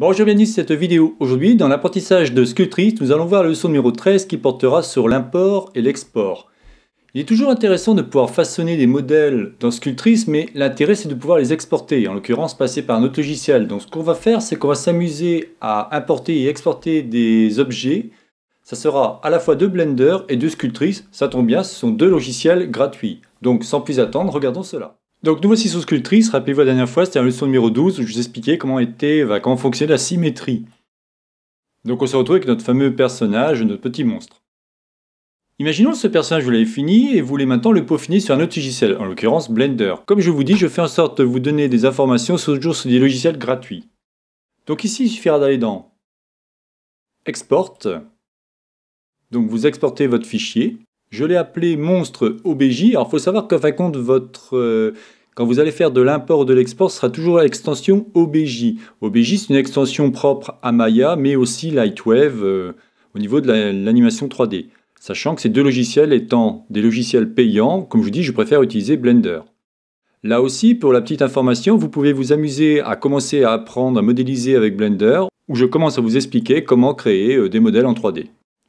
Bonjour, bienvenue cette vidéo. Aujourd'hui, dans l'apprentissage de Sculptris, nous allons voir la leçon numéro 13 qui portera sur l'import et l'export. Il est toujours intéressant de pouvoir façonner des modèles dans Sculptris, mais l'intérêt c'est de pouvoir les exporter, en l'occurrence passer par un autre logiciel. Donc ce qu'on va faire, c'est qu'on va s'amuser à importer et exporter des objets. Ça sera à la fois de Blender et de Sculptris. Ça tombe bien, ce sont deux logiciels gratuits. Donc sans plus attendre, regardons cela. Donc nous voici sous Sculptrice, rappelez-vous la dernière fois, c'était la leçon numéro 12 où je vous expliquais comment, était, comment fonctionnait la symétrie. Donc on se retrouve avec notre fameux personnage, notre petit monstre. Imaginons que ce personnage vous l'avez fini et vous voulez maintenant le peaufiner sur un autre logiciel, en l'occurrence Blender. Comme je vous dis, je fais en sorte de vous donner des informations sur des logiciels gratuits. Donc ici, il suffira d'aller dans Export. Donc vous exportez votre fichier. Je l'ai appelé monstre OBJ. Alors, il faut savoir qu'en fin de compte, votre, euh, quand vous allez faire de l'import ou de l'export, ce sera toujours l'extension OBJ. OBJ, c'est une extension propre à Maya, mais aussi Lightwave euh, au niveau de l'animation 3D. Sachant que ces deux logiciels étant des logiciels payants, comme je vous dis, je préfère utiliser Blender. Là aussi, pour la petite information, vous pouvez vous amuser à commencer à apprendre à modéliser avec Blender, où je commence à vous expliquer comment créer euh, des modèles en 3D.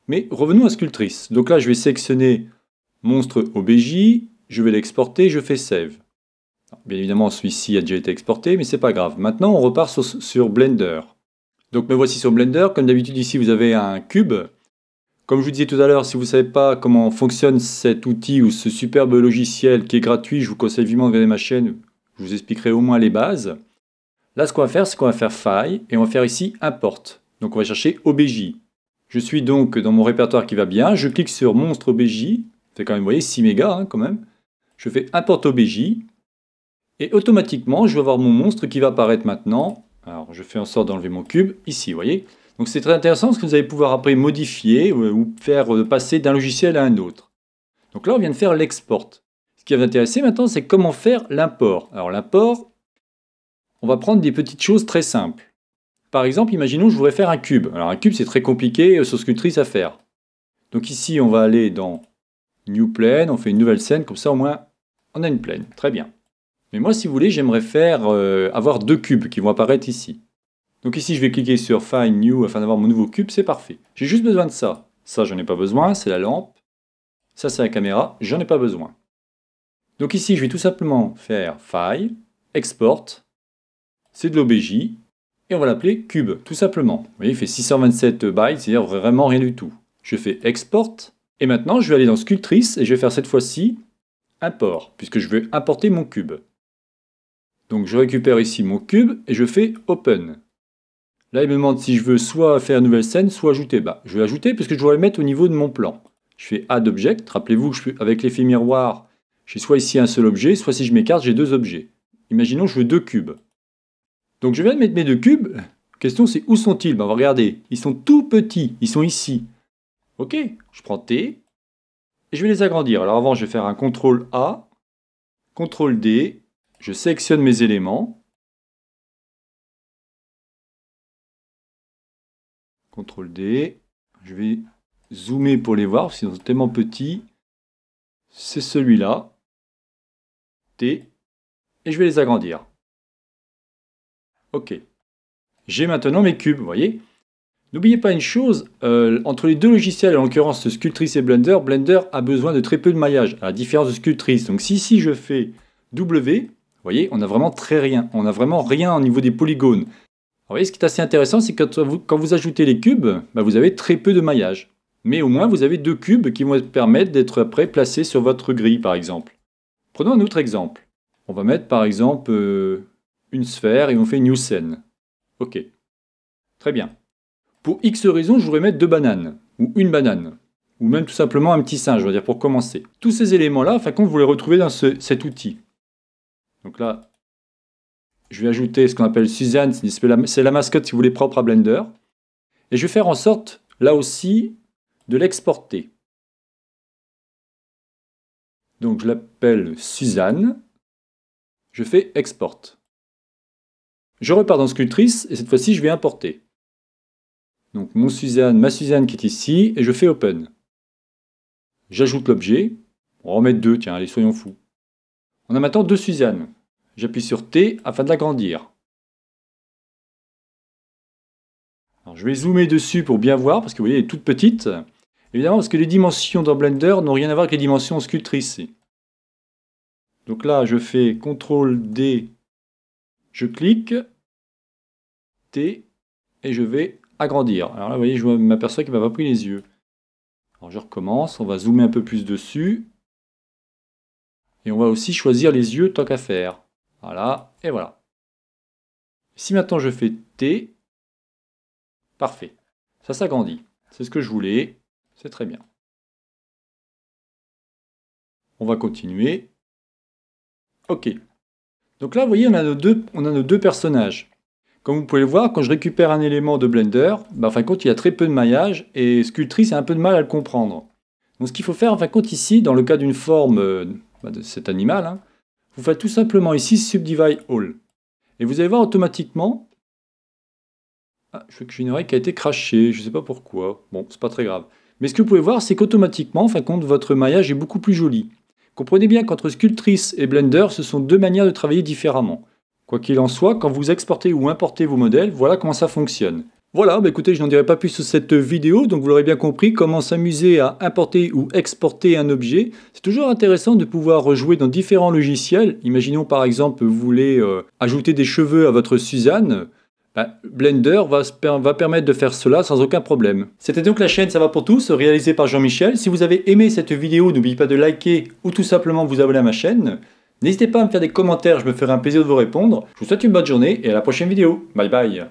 Mais revenons à Sculptrice. Donc là, je vais sélectionner monstre OBJ, je vais l'exporter, je fais save. Bien évidemment, celui-ci a déjà été exporté, mais c'est pas grave. Maintenant, on repart sur, Blender. Donc me voici sur Blender. Comme d'habitude, ici, vous avez un cube. Comme je vous disais tout à l'heure, si vous ne savez pas comment fonctionne cet outil ou ce superbe logiciel qui est gratuit, je vous conseille vivement de regarder ma chaîne. Je vous expliquerai au moins les bases. Là, ce qu'on va faire, c'est qu'on va faire File, et on va faire ici import. Donc on va chercher OBJ. Je suis donc dans mon répertoire qui va bien, je clique sur monstre OBJ, c'est quand même, vous voyez, 6 mégas hein, quand même. Je fais import OBJ, et automatiquement, je vais avoir mon monstre qui va apparaître maintenant. Alors, je fais en sorte d'enlever mon cube, ici, vous voyez. Donc c'est très intéressant parce que vous allez pouvoir après modifier ou faire euh, passer d'un logiciel à un autre. Donc là, on vient de faire l'export. Ce qui va vous intéresser maintenant, c'est comment faire l'import. Alors l'import, on va prendre des petites choses très simples. Par exemple, imaginons que je voudrais faire un cube. Alors un cube, c'est très compliqué sur euh, sculptrice à faire. Donc ici, on va aller dans New Plane, on fait une nouvelle scène, comme ça au moins, on a une plane. Très bien. Mais moi, si vous voulez, j'aimerais faire euh, avoir deux cubes qui vont apparaître ici. Donc ici, je vais cliquer sur Find New afin d'avoir mon nouveau cube, c'est parfait. J'ai juste besoin de ça. Ça, n'en ai pas besoin, c'est la lampe. Ça, c'est la caméra, j'en ai pas besoin. Donc ici, je vais tout simplement faire File, Export, c'est de l'OBJ, et on va l'appeler cube, tout simplement. Vous voyez, il fait 627 bytes, c'est-à-dire vraiment rien du tout. Je fais export, et maintenant je vais aller dans Sculptrice, et je vais faire cette fois-ci import, puisque je veux importer mon cube. Donc je récupère ici mon cube, et je fais open. Là, il me demande si je veux soit faire une nouvelle scène, soit ajouter. Bah, je vais ajouter, puisque je dois le mettre au niveau de mon plan. Je fais add object, rappelez-vous avec l'effet miroir, j'ai soit ici un seul objet, soit si je m'écarte, j'ai deux objets. Imaginons, que je veux deux cubes. Donc je viens de mettre mes deux cubes. question c'est où sont-ils ben, regardez, Ils sont tout petits. Ils sont ici. Ok, je prends T. Et je vais les agrandir. Alors avant, je vais faire un CTRL A, CTRL D. Je sélectionne mes éléments. CTRL D. Je vais zoomer pour les voir, parce qu'ils sont tellement petits. C'est celui-là. T. Et je vais les agrandir. OK. J'ai maintenant mes cubes, vous voyez N'oubliez pas une chose, euh, entre les deux logiciels, en l'occurrence Sculptrice et Blender, Blender a besoin de très peu de maillage, à la différence de Sculptrice. Donc si ici je fais W, vous voyez, on a vraiment très rien. On n'a vraiment rien au niveau des polygones. vous voyez, ce qui est assez intéressant, c'est que quand vous, ajoutez les cubes, bah, vous avez très peu de maillage. Mais au moins, vous avez deux cubes qui vont permettre d'être après placés sur votre grille, par exemple. Prenons un autre exemple. On va mettre, par exemple, euh, une sphère et on fait new Scene. Ok. Très bien. Pour X raisons, je voudrais mettre deux bananes, ou une banane, ou même tout simplement un petit singe, je veux dire, pour commencer. Tous ces éléments-là, fin compte, vous les retrouvez dans cet outil. Donc là, je vais ajouter ce qu'on appelle Suzanne, c'est la mascotte, si vous voulez, propre à Blender. Et je vais faire en sorte, là aussi, de l'exporter. Donc je l'appelle Suzanne. Je fais export. Je repars dans Sculptrice et cette fois-ci je vais importer. Donc mon Suzanne, ma Suzanne qui est ici et je fais Open. J'ajoute l'objet. On va en mettre deux, tiens, allez, soyons fous. On a maintenant deux Suzanne. J'appuie sur T afin de l'agrandir. je vais zoomer dessus pour bien voir, parce que vous voyez, elle est toute petite. Évidemment, parce que les dimensions dans Blender n'ont rien à voir avec les dimensions Sculptris. Donc là, je fais CTRL-D, je clique, T et je vais agrandir. Alors là, vous voyez, je m'aperçois qu'il ne m'a pas pris les yeux. Alors je recommence, on va zoomer un peu plus dessus. Et on va aussi choisir les yeux tant qu'à faire. Voilà, et voilà. Si maintenant je fais T, parfait. Ça s'agrandit. C'est ce que je voulais. C'est très bien. On va continuer. OK. Donc là, vous voyez, on a deux, on a nos deux personnages. Comme vous pouvez le voir, quand je récupère un élément de Blender, bah, il y a très peu de maillage et Sculptris a un peu de mal à le comprendre. Donc ce qu'il faut faire, en ici, dans le cas d'une forme euh, bah, de cet animal, hein, vous faites tout simplement ici Subdivide All. Et vous allez voir automatiquement... Ah, je vois que j'ai une oreille qui a été crachée, je ne sais pas pourquoi. Bon, c'est pas très grave. Mais ce que vous pouvez voir, c'est qu'automatiquement, en votre maillage est beaucoup plus joli. Comprenez bien qu'entre Sculptris et Blender, ce sont deux manières de travailler différemment. Quoi qu'il en soit, quand vous exportez ou importez vos modèles, voilà comment ça fonctionne. Voilà, bah écoutez, je n'en dirai pas plus sur cette vidéo, donc vous l'aurez bien compris, comment s'amuser à importer ou exporter un objet. C'est toujours intéressant de pouvoir jouer dans différents logiciels. Imaginons par exemple, vous voulez euh, ajouter des cheveux à votre Suzanne. Bah, Blender va, permettre de faire cela sans aucun problème. C'était donc la chaîne Ça va pour tous, réalisée par Jean-Michel. Si vous avez aimé cette vidéo, n'oubliez pas de liker ou tout simplement vous abonner à ma chaîne. N'hésitez pas à me faire des commentaires, je me ferai un plaisir de vous répondre. Je vous souhaite une bonne journée et à la prochaine vidéo. Bye bye